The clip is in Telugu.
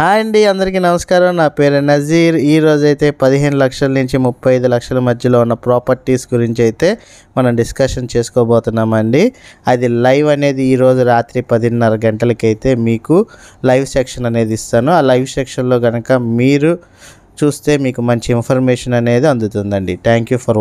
హాయ్ అండి అందరికీ నమస్కారం నా పేరు నజీర్ ఈరోజు అయితే పదిహేను లక్షల నుంచి ముప్పై ఐదు లక్షల మధ్యలో ఉన్న ప్రాపర్టీస్ గురించి అయితే మనం డిస్కషన్ చేసుకోబోతున్నామండి అది లైవ్ అనేది ఈరోజు రాత్రి పదిన్నర గంటలకైతే మీకు లైవ్ సెక్షన్ అనేది ఇస్తాను ఆ లైవ్ సెక్షన్లో కనుక మీరు చూస్తే మీకు మంచి ఇన్ఫర్మేషన్ అనేది అందుతుందండి థ్యాంక్ యూ ఫర్